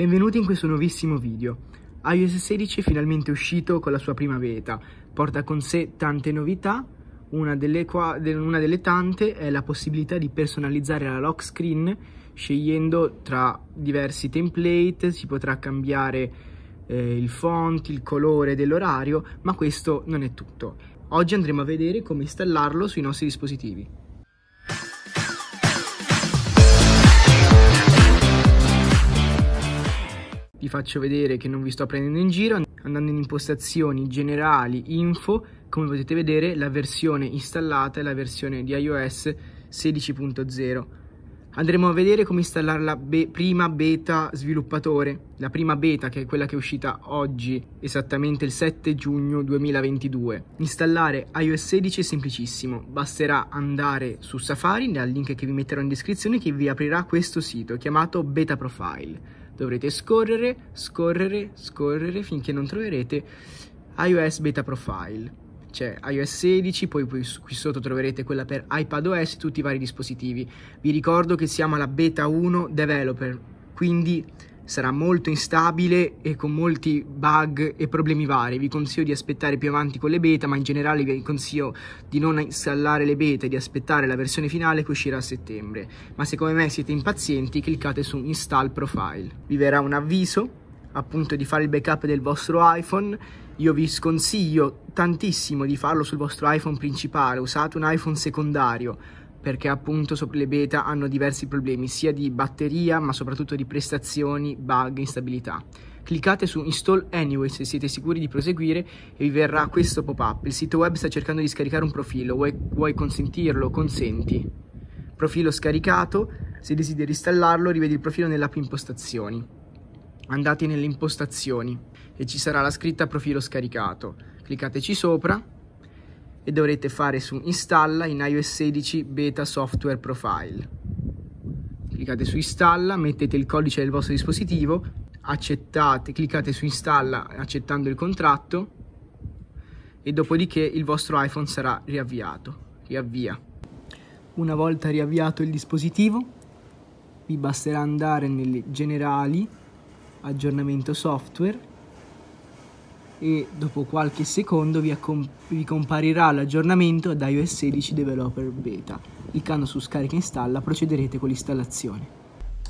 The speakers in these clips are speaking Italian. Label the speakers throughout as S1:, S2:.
S1: Benvenuti in questo nuovissimo video. iOS 16 è finalmente uscito con la sua prima beta, porta con sé tante novità, una delle, qua, una delle tante è la possibilità di personalizzare la lock screen scegliendo tra diversi template, si potrà cambiare eh, il font, il colore dell'orario, ma questo non è tutto. Oggi andremo a vedere come installarlo sui nostri dispositivi. faccio vedere che non vi sto prendendo in giro andando in impostazioni generali info come potete vedere la versione installata è la versione di iOS 16.0 andremo a vedere come installare la be prima beta sviluppatore la prima beta che è quella che è uscita oggi esattamente il 7 giugno 2022 installare iOS 16 è semplicissimo basterà andare su Safari dal link che vi metterò in descrizione che vi aprirà questo sito chiamato beta profile Dovrete scorrere, scorrere, scorrere finché non troverete iOS Beta Profile c'è iOS 16, poi, qui sotto troverete quella per iPadOS e tutti i vari dispositivi. Vi ricordo che siamo alla beta 1 developer, quindi sarà molto instabile e con molti bug e problemi vari. Vi consiglio di aspettare più avanti con le beta, ma in generale vi consiglio di non installare le beta e di aspettare la versione finale che uscirà a settembre. Ma se come me siete impazienti, cliccate su Install Profile. Vi verrà un avviso appunto di fare il backup del vostro iPhone. Io vi sconsiglio tantissimo di farlo sul vostro iPhone principale, usate un iPhone secondario perché appunto le beta hanno diversi problemi sia di batteria ma soprattutto di prestazioni, bug, instabilità. Cliccate su Install Anyway se siete sicuri di proseguire e vi verrà questo pop-up. Il sito web sta cercando di scaricare un profilo, vuoi, vuoi consentirlo? Consenti. Profilo scaricato, se desideri installarlo rivedi il profilo nell'app impostazioni. Andate nelle impostazioni e ci sarà la scritta profilo scaricato. Cliccateci sopra e dovrete fare su installa in iOS 16 beta software profile. Cliccate su installa, mettete il codice del vostro dispositivo, accettate, cliccate su installa accettando il contratto e dopodiché il vostro iPhone sarà riavviato. Riavvia. Una volta riavviato il dispositivo, vi basterà andare nelle generali, aggiornamento software e dopo qualche secondo vi, vi comparirà l'aggiornamento ad iOS 16 Developer Beta. Cliccando su scarica e installa procederete con l'installazione.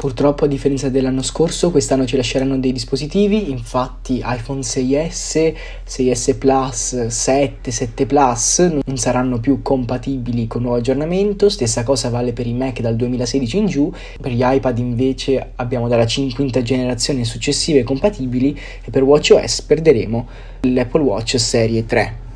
S1: Purtroppo a differenza dell'anno scorso, quest'anno ci lasceranno dei dispositivi, infatti iPhone 6S, 6S Plus, 7, 7 Plus non saranno più compatibili con il nuovo aggiornamento, stessa cosa vale per i Mac dal 2016 in giù, per gli iPad invece abbiamo dalla 5 generazione successive compatibili e per WatchOS perderemo l'Apple Watch Serie 3.